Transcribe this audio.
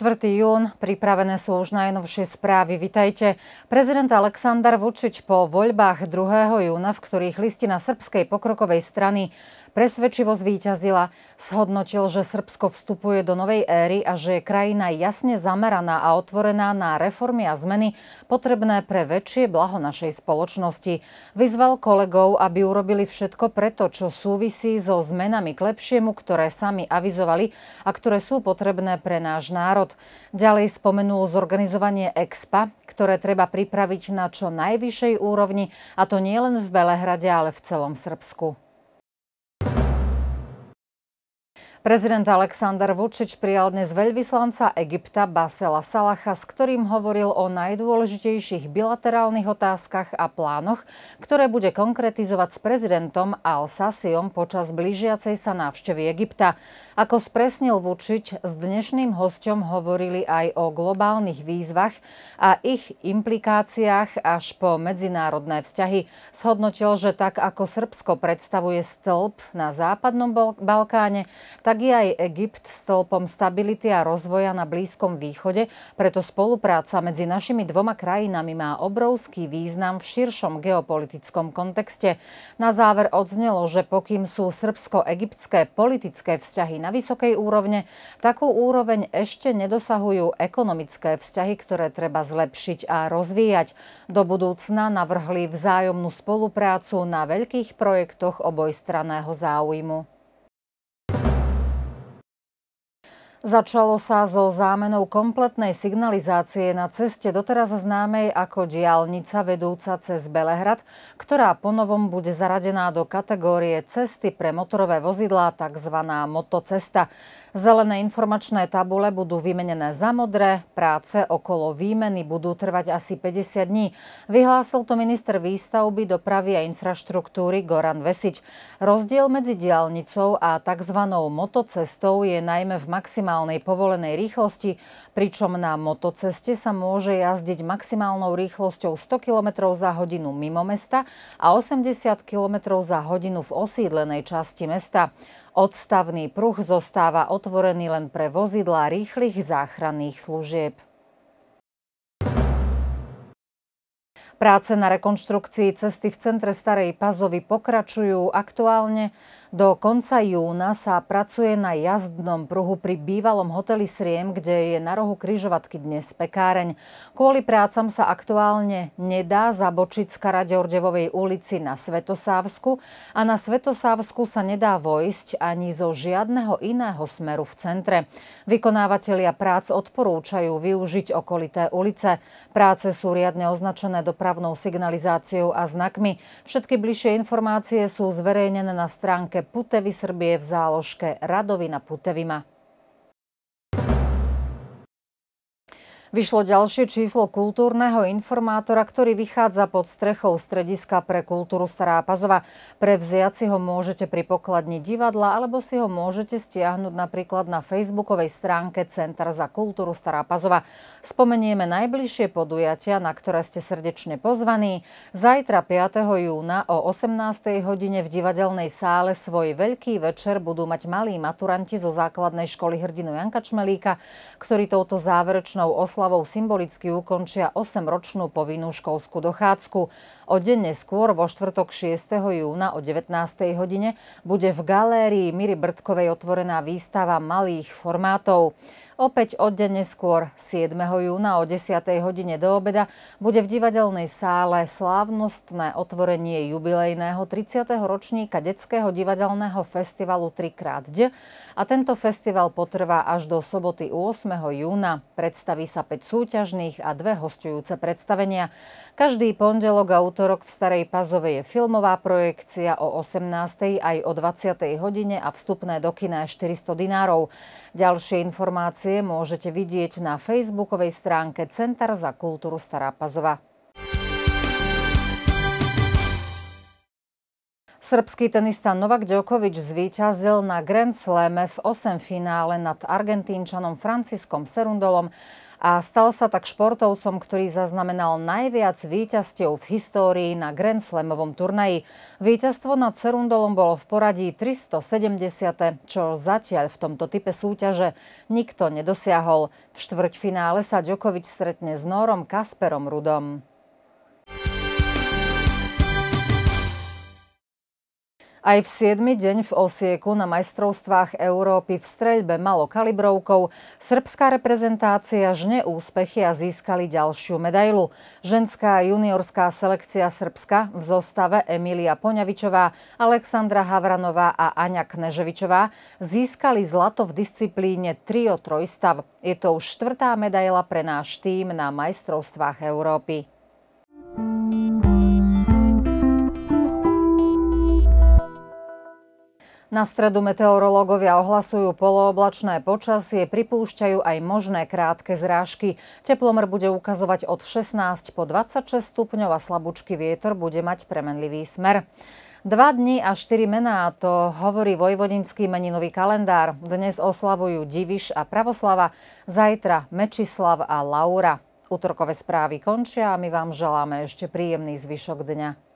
4. jún. Pripravené sú už najnovšie správy. Vitajte. Prezident Aleksandar Vučić po voľbách 2. júna, v ktorých listina Srbskej pokrokovej strany Presvedčivo zvíťazila, shodnotil, že Srbsko vstupuje do novej éry a že je krajina jasne zameraná a otvorená na reformy a zmeny potrebné pre väčšie blaho našej spoločnosti. Vyzval kolegov, aby urobili všetko preto, čo súvisí so zmenami k lepšiemu, ktoré sami avizovali a ktoré sú potrebné pre náš národ. Ďalej spomenul zorganizovanie EXPA, ktoré treba pripraviť na čo najvyššej úrovni, a to nielen v Belehrade, ale v celom Srbsku. Prezident Aleksandr Vučič prijal dnes veľvyslanca Egypta Basela Salacha, s ktorým hovoril o najdôležitejších bilaterálnych otázkach a plánoch, ktoré bude konkretizovať s prezidentom Al-Sasiom počas blížiacej sa návštevy Egypta. Ako spresnil Vučič, s dnešným hosťom hovorili aj o globálnych výzvach a ich implikáciách až po medzinárodné vzťahy. Shodnotil, že tak ako Srbsko predstavuje stĺp na západnom Balkáne, tak je aj Egypt stĺpom stability a rozvoja na Blízkom východe, preto spolupráca medzi našimi dvoma krajinami má obrovský význam v širšom geopolitickom kontexte. Na záver odznelo, že pokým sú srbsko-egyptské politické vzťahy na vysokej úrovne, takú úroveň ešte nedosahujú ekonomické vzťahy, ktoré treba zlepšiť a rozvíjať. Do budúcna navrhli vzájomnú spoluprácu na veľkých projektoch obojstraného záujmu. Začalo sa so zámenou kompletnej signalizácie na ceste doteraz známej ako diálnica vedúca cez Belehrad, ktorá ponovom bude zaradená do kategórie cesty pre motorové vozidlá, tzv. motocesta. Zelené informačné tabule budú vymenené za modré, práce okolo výmeny budú trvať asi 50 dní. Vyhlásil to minister výstavby, dopravy a infraštruktúry Goran Vesič. Rozdiel medzi diálnicou a tzv. motocestou je najmä v maximálnej maximálnej povolenej rýchlosti, pričom na motoceste sa môže jazdiť maximálnou rýchlosťou 100 km za hodinu mimo mesta a 80 km za hodinu v osídlenej časti mesta. Odstavný pruh zostáva otvorený len pre vozidlá rýchlych záchranných služieb. Práce na rekonštrukcii cesty v centre Starej Pazovy pokračujú aktuálne. Do konca júna sa pracuje na jazdnom pruhu pri bývalom hoteli Sriem, kde je na rohu križovatky dnes pekáreň. Kvôli prácam sa aktuálne nedá zabočiť z Karadeordevovej ulici na Svetosávsku a na Svetosávsku sa nedá vojsť ani zo žiadneho iného smeru v centre. Vykonávateľia prác odporúčajú využiť okolité ulice. Práce sú riadne označené do práce dopravnou signalizáciou a znakmi. Všetky bližšie informácie sú zverejnené na stránke Putevy Srbie v záložke Radovina Putevima. Vyšlo ďalšie číslo kultúrneho informátora, ktorý vychádza pod strechou Strediska pre kultúru Stará Pazova. Prevziať si ho môžete pri pokladni divadla, alebo si ho môžete stiahnuť napríklad na facebookovej stránke Center za kultúru Stará Pazova. Spomenieme najbližšie podujatia, na ktoré ste srdečne pozvaní. Zajtra 5. júna o 18. hodine v divadelnej sále svoj veľký večer budú mať malí maturanti zo základnej školy Hrdinu Janka Čmelíka, ktorí touto záverečnou oslavou oslavou symbolicky ukončia 8-ročnú povinnú školskú dochádzku. O deň neskôr, vo štvrtok 6. júna o 19. hodine, bude v galérii Miry Brdkovej otvorená výstava malých formátov. Opäť o deň neskôr, 7. júna o 10. hodine do obeda, bude v divadelnej sále slávnostné otvorenie jubilejného 30. ročníka Detského divadelného festivalu 3x a tento festival potrvá až do soboty 8. júna. Predstaví sa 5 súťažných a dve hostujúce predstavenia. Každý pondelok a útorok v Starej Pazove je filmová projekcia o 18. aj o 20. hodine a vstupné do kina je 400 dinárov. Ďalšie informácie môžete vidieť na facebookovej stránke Centar za kultúru Stará Pazova. Srbský tenista Novak Djokovic zvíťazil na Grand Slame v 8 finále nad Argentínčanom Franciskom Serundolom a stal sa tak športovcom, ktorý zaznamenal najviac víťazstiev v histórii na Grand Slamovom turnaji. Víťazstvo nad Cerundolom bolo v poradí 370., čo zatiaľ v tomto type súťaže nikto nedosiahol. V štvrťfinále sa Djokovič stretne s Nórom Kasperom Rudom. Aj v 7. deň v Osieku na majstrovstvách Európy v streľbe kalibrov srbská reprezentácia žne úspechy a získali ďalšiu medailu. Ženská juniorská selekcia Srbska v zostave Emília Poňavičová, Alexandra Havranová a Aňa Kneževičová získali zlato v disciplíne trio trojstav. Je to už štvrtá medaila pre náš tým na majstrovstvách Európy. Thank you. Na stredu meteorológovia ohlasujú polooblačné počasie, pripúšťajú aj možné krátke zrážky. Teplomer bude ukazovať od 16 po 26 stupňov a slabúčky vietor bude mať premenlivý smer. Dva dni a štyri mená, to hovorí vojvodinský meninový kalendár. Dnes oslavujú Diviš a Pravoslava, zajtra Mečislav a Laura. Útorkové správy končia a my vám želáme ešte príjemný zvyšok dňa.